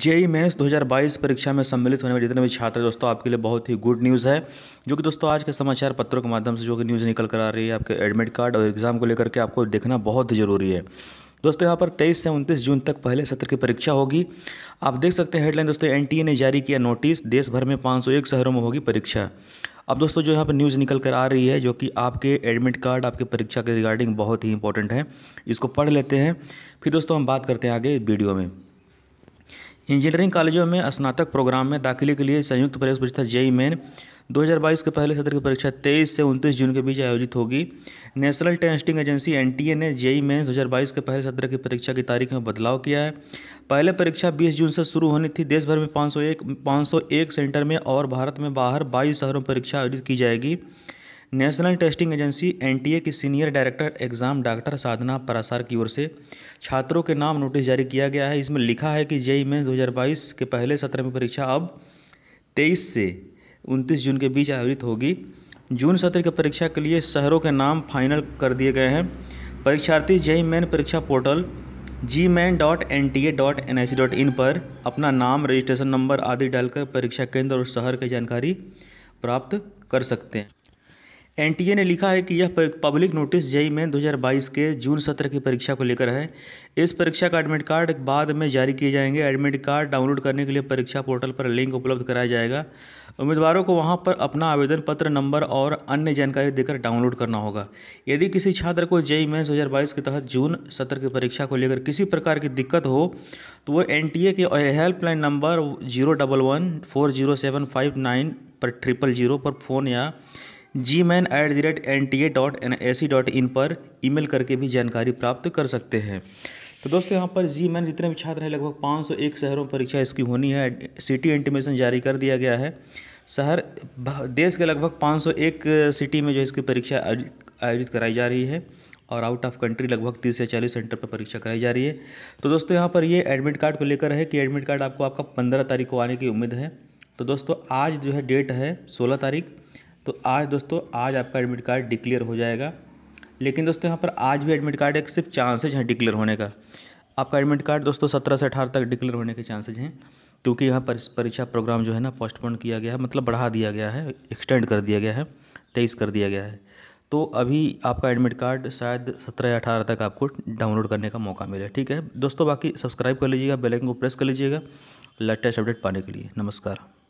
JEE mains 2022 परीक्षा में सम्मिलित होने वाले जितने भी छात्र दोस्तों आपके लिए बहुत ही गुड न्यूज़ है जो कि दोस्तों आज के समाचार पत्रों के माध्यम से जो कि न्यूज़ निकल कर आ रही है आपके एडमिट कार्ड और एग्ज़ाम को लेकर के आपको देखना बहुत ही ज़रूरी है दोस्तों यहाँ पर 23 से 29 जून तक पहले सत्र की परीक्षा होगी आप देख सकते हैं हेडलाइन दोस्तों एन ने जारी किया नोटिस देश भर में पाँच शहरों में होगी परीक्षा अब दोस्तों जो यहाँ पर न्यूज़ निकल कर आ रही है जो कि आपके एडमिट कार्ड आपके परीक्षा के रिगार्डिंग बहुत ही इंपॉर्टेंट है इसको पढ़ लेते हैं फिर दोस्तों हम बात करते हैं आगे वीडियो में इंजीनियरिंग कॉलेजों में स्नातक प्रोग्राम में दाखिले के लिए संयुक्त प्रवेश परीक्षा जेई मेन 2022 के पहले सत्र की परीक्षा 23 से 29 जून के बीच आयोजित होगी नेशनल टेस्टिंग एजेंसी एनटीए ने जेई मेन्स 2022 के पहले सत्र की परीक्षा की तारीख में बदलाव किया है पहले परीक्षा 20 जून से शुरू होनी थी देश भर में 501 501 सेंटर में और भारत में बाहर बाईस शहरों में परीक्षा आयोजित की जाएगी नेशनल टेस्टिंग एजेंसी एनटीए की senior director exam doctor Sadhana Parashar की ओर से छात्रों के नाम नोटिस जारी किया गया है इसमें लिखा है कि जेई मेन्स 2022 के पहले सत्र में परीक्षा अब 23 से 29 जून के बीच आयोजित होगी जून सत्र की परीक्षा के लिए शहरों के नाम फाइनल कर दिए गए हैं परीक्षार्थी जेई मेन परीक्षा portal JEE main dot N T A dot N I C dot in पर अपना नाम रजिस्ट्रेशन नंबर आदि डालकर परीक्षा केंद्र और शहर की जानकारी प्राप्त कर सकते हैं एनटीए ने लिखा है कि यह पब्लिक नोटिस जेई में 2022 के जून सत्र की परीक्षा को लेकर है इस परीक्षा का एडमिट कार्ड बाद में जारी किए जाएंगे एडमिट कार्ड डाउनलोड करने के लिए परीक्षा पोर्टल पर लिंक उपलब्ध कराया जाएगा उम्मीदवारों को वहां पर अपना आवेदन पत्र नंबर और अन्य जानकारी देकर डाउनलोड करना होगा यदि किसी छात्र को जेई मेन्स दो के तहत जून सत्र की परीक्षा को लेकर किसी प्रकार की दिक्कत हो तो वह एन के helpline number zero double one four zero seven five nine पर ट्रिपल जीरो पर फ़ोन या JEE main at the rate N T A dot N A C dot in पर ईमेल करके भी जानकारी प्राप्त कर सकते हैं तो दोस्तों यहाँ पर जी मैन जितने भी छात्र हैं लगभग 501 शहरों में परीक्षा इसकी होनी है सिटी इंटीमेशन जारी कर दिया गया है शहर देश के लगभग 501 सिटी में जो इसकी परीक्षा आयोजित कराई जा रही है और आउट ऑफ कंट्री लगभग तीस से चालीस सेंटर पर परीक्षा कराई जा रही है तो दोस्तों यहाँ पर ये एडमिट कार्ड को लेकर है कि एडमिट कार्ड आपको आपका पंद्रह तारीख को आने की उम्मीद है तो दोस्तों आज जो है डेट है सोलह तारीख तो आज दोस्तों आज आपका एडमिट कार्ड डिक्लेयर हो जाएगा लेकिन दोस्तों यहाँ पर आज भी एडमिट कार्ड एक सिर्फ चांसेज हैं डिक्लेयर होने का आपका एडमिट कार्ड दोस्तों सत्रह से अठारह तक डिक्लेयर होने के चांसेज हैं क्योंकि यहाँ पर परीक्षा प्रोग्राम जो है ना पोस्टपोन किया गया है मतलब बढ़ा दिया गया है एक्सटेंड कर दिया गया है तेईस कर दिया गया है तो अभी आपका एडमिट कार्ड शायद सत्रह या अठारह तक आपको डाउनलोड करने का मौका मिले ठीक है दोस्तों बाकी सब्सक्राइब कर लीजिएगा बेल आइकन को प्रेस कर लीजिएगा लेटेस्ट अपडेट पाने के लिए नमस्कार